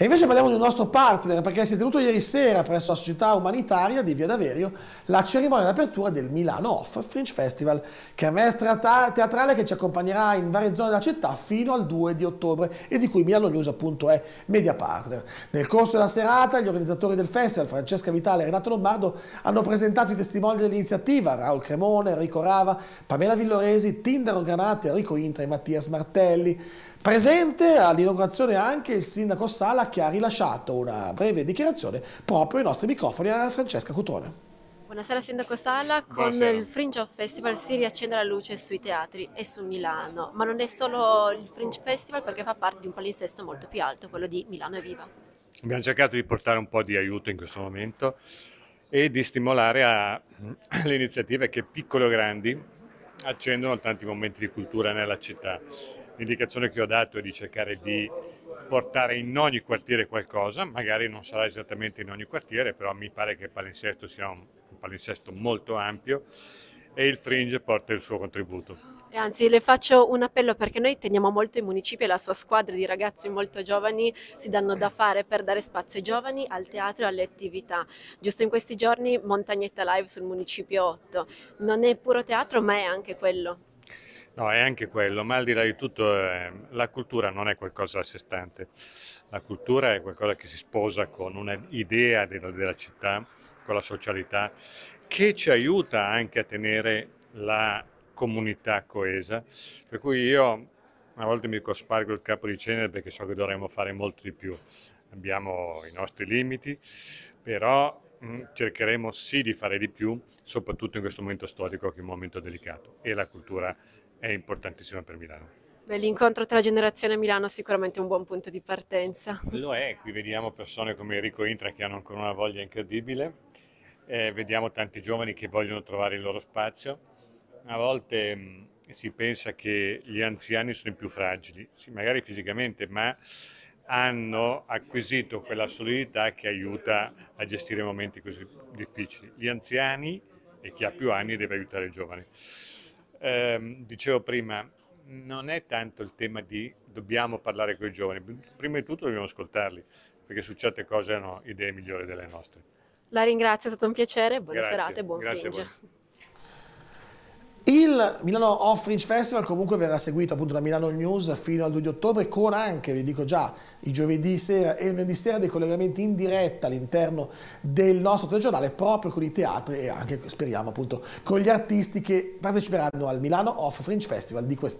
E invece parliamo di un nostro partner, perché si è tenuto ieri sera presso la società umanitaria di Via d'Averio la cerimonia d'apertura del Milano Off Fringe Festival, che è kermestra teatrale che ci accompagnerà in varie zone della città fino al 2 di ottobre e di cui Milano News appunto è media partner. Nel corso della serata gli organizzatori del festival, Francesca Vitale e Renato Lombardo, hanno presentato i testimoni dell'iniziativa, Raul Cremone, Enrico Rava, Pamela Villoresi, Tindaro Granate, Enrico Intra e Mattias Martelli. Presente all'inaugurazione anche il sindaco Sala che ha rilasciato una breve dichiarazione proprio ai nostri microfoni a Francesca Cutone. Buonasera Sindaco Sala, con Buonasera. il Fringe of Festival si riaccende la luce sui teatri e su Milano, ma non è solo il Fringe Festival perché fa parte di un palinsesto molto più alto, quello di Milano Viva. Abbiamo cercato di portare un po' di aiuto in questo momento e di stimolare a, le iniziative che piccole o grandi accendono tanti momenti di cultura nella città l'indicazione che ho dato è di cercare di portare in ogni quartiere qualcosa, magari non sarà esattamente in ogni quartiere, però mi pare che il palinsesto sia un, un palinsesto molto ampio e il Fringe porta il suo contributo. Anzi, le faccio un appello perché noi teniamo molto i municipi e la sua squadra di ragazzi molto giovani si danno da fare per dare spazio ai giovani, al teatro e alle attività. Giusto in questi giorni Montagnetta Live sul municipio 8. Non è puro teatro ma è anche quello. No, è anche quello, ma al di là di tutto eh, la cultura non è qualcosa a sé stante, la cultura è qualcosa che si sposa con un'idea della, della, città, con la socialità, che ci aiuta anche a tenere la comunità coesa, per cui io a volte mi cospargo il capo di cenere perché so che dovremmo fare molto di più, abbiamo i nostri limiti, però mm, cercheremo sì di fare di più, soprattutto in questo momento storico che è un momento delicato e la cultura è importantissima per Milano. L'incontro tra generazione e Milano è sicuramente un buon punto di partenza. Lo è, qui vediamo persone come Enrico Intra che hanno ancora una voglia incredibile, eh, vediamo tanti giovani che vogliono trovare il loro spazio. A volte mh, mm, si pensa che gli anziani sono i più fragili, sì, magari fisicamente, ma hanno acquisito quella solidità che aiuta a gestire momenti così difficili. Gli anziani e chi ha più anni deve aiutare i giovani eh, dicevo prima, non è tanto il tema di dobbiamo parlare con i giovani, prima di tutto dobbiamo ascoltarli, perché su certe cose hanno idee migliori delle nostre. La ringrazio, è stato un piacere, buona grazie, serate e buon grazie, fringe. Il Milano Off-Fringe Festival comunque verrà seguito appunto da Milano News fino al 2 di ottobre con anche, vi dico già, i giovedì sera e il venerdì sera dei collegamenti in diretta all'interno del nostro telegiornale proprio con i teatri e anche speriamo appunto con gli artisti che parteciperanno al Milano Off-Fringe Festival di quest'anno.